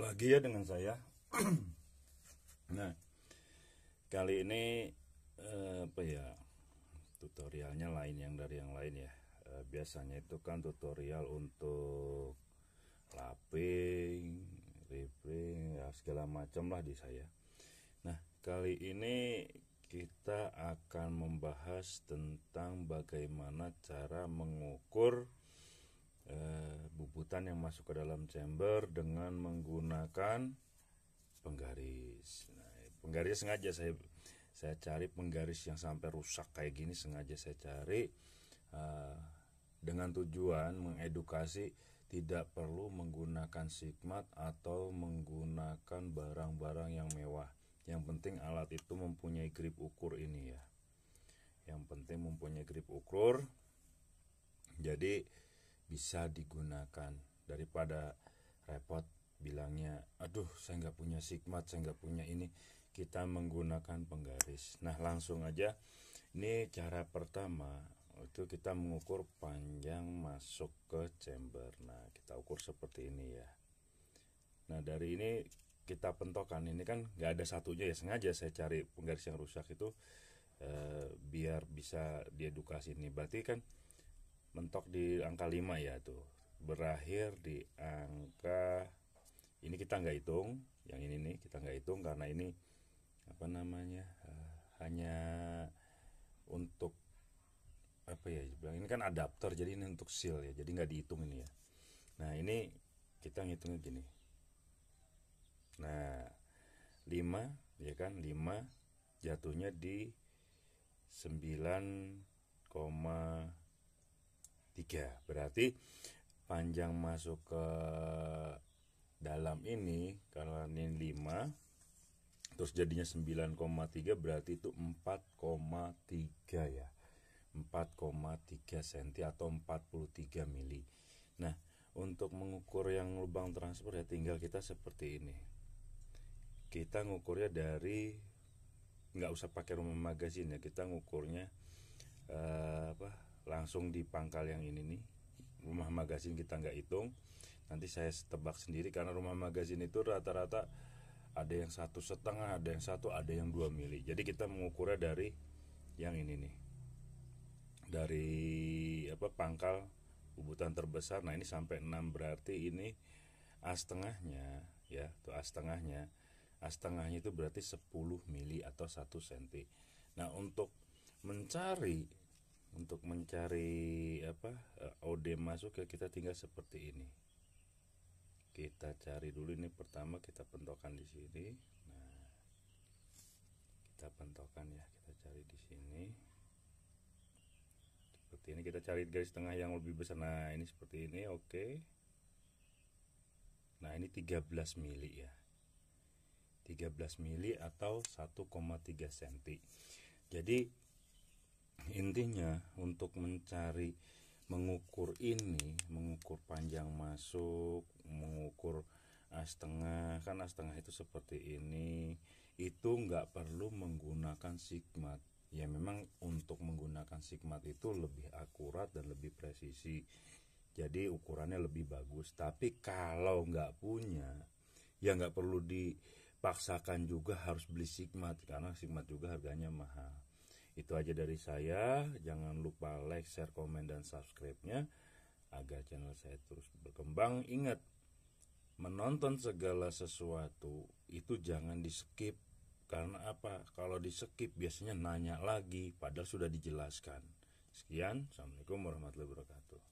lagi ya dengan saya. nah, kali ini eh, apa ya tutorialnya lain yang dari yang lain ya. Eh, biasanya itu kan tutorial untuk lapping, ripping, ya segala macam lah di saya. Nah, kali ini kita akan membahas tentang bagaimana cara mengukur eh, keributan yang masuk ke dalam chamber dengan menggunakan penggaris. Nah, penggaris sengaja saya saya cari penggaris yang sampai rusak kayak gini sengaja saya cari uh, dengan tujuan mengedukasi tidak perlu menggunakan sigmat atau menggunakan barang-barang yang mewah. Yang penting alat itu mempunyai grip ukur ini ya. Yang penting mempunyai grip ukur. Jadi bisa digunakan daripada repot bilangnya aduh saya nggak punya sigmat saya nggak punya ini kita menggunakan penggaris nah langsung aja ini cara pertama itu kita mengukur panjang masuk ke chamber nah kita ukur seperti ini ya nah dari ini kita pentokan ini kan nggak ada satunya ya sengaja saya cari penggaris yang rusak itu eh, biar bisa diedukasi ini berarti kan mentok di angka 5 ya tuh berakhir di angka ini kita nggak hitung yang ini nih kita nggak hitung karena ini apa namanya eh, hanya untuk apa ya bilang ini kan adaptor jadi ini untuk seal ya jadi nggak dihitung ini ya nah ini kita ngitungnya gini nah 5 ya kan 5 jatuhnya di 9, 3 berarti panjang masuk ke dalam ini kalau ini 5 terus jadinya 9,3 berarti itu 4,3 ya 4,3 cm atau 43 mili nah untuk mengukur yang lubang transfer ya tinggal kita seperti ini kita ngukurnya dari nggak usah pakai rumah magazin ya kita ngukurnya uh, apa langsung di pangkal yang ini nih rumah magazin kita nggak hitung nanti saya tebak sendiri karena rumah magazin itu rata-rata ada yang satu setengah ada yang satu ada yang dua mili jadi kita mengukurnya dari yang ini nih dari apa pangkal ubutan terbesar nah ini sampai 6 berarti ini A setengahnya ya tuh A setengahnya A setengahnya itu berarti 10 mili atau 1 cm nah untuk mencari untuk mencari apa eh, OD masuk ya kita tinggal seperti ini kita cari dulu ini pertama kita pentokan di sini nah kita pentokan ya kita cari di sini seperti ini kita cari garis tengah yang lebih besar nah ini seperti ini oke nah ini 13 mili ya 13 mili atau 1,3 cm jadi intinya untuk mencari mengukur ini mengukur panjang masuk mengukur A ah, setengah kan A ah, setengah itu seperti ini itu nggak perlu menggunakan sigma ya memang untuk menggunakan sigma itu lebih akurat dan lebih presisi jadi ukurannya lebih bagus tapi kalau nggak punya ya nggak perlu dipaksakan juga harus beli sigma karena sigma juga harganya mahal itu aja dari saya. Jangan lupa like, share, komen, dan subscribe-nya agar channel saya terus berkembang. Ingat, menonton segala sesuatu itu jangan di skip. Karena apa? Kalau di skip biasanya nanya lagi, padahal sudah dijelaskan. Sekian, Assalamualaikum warahmatullahi wabarakatuh.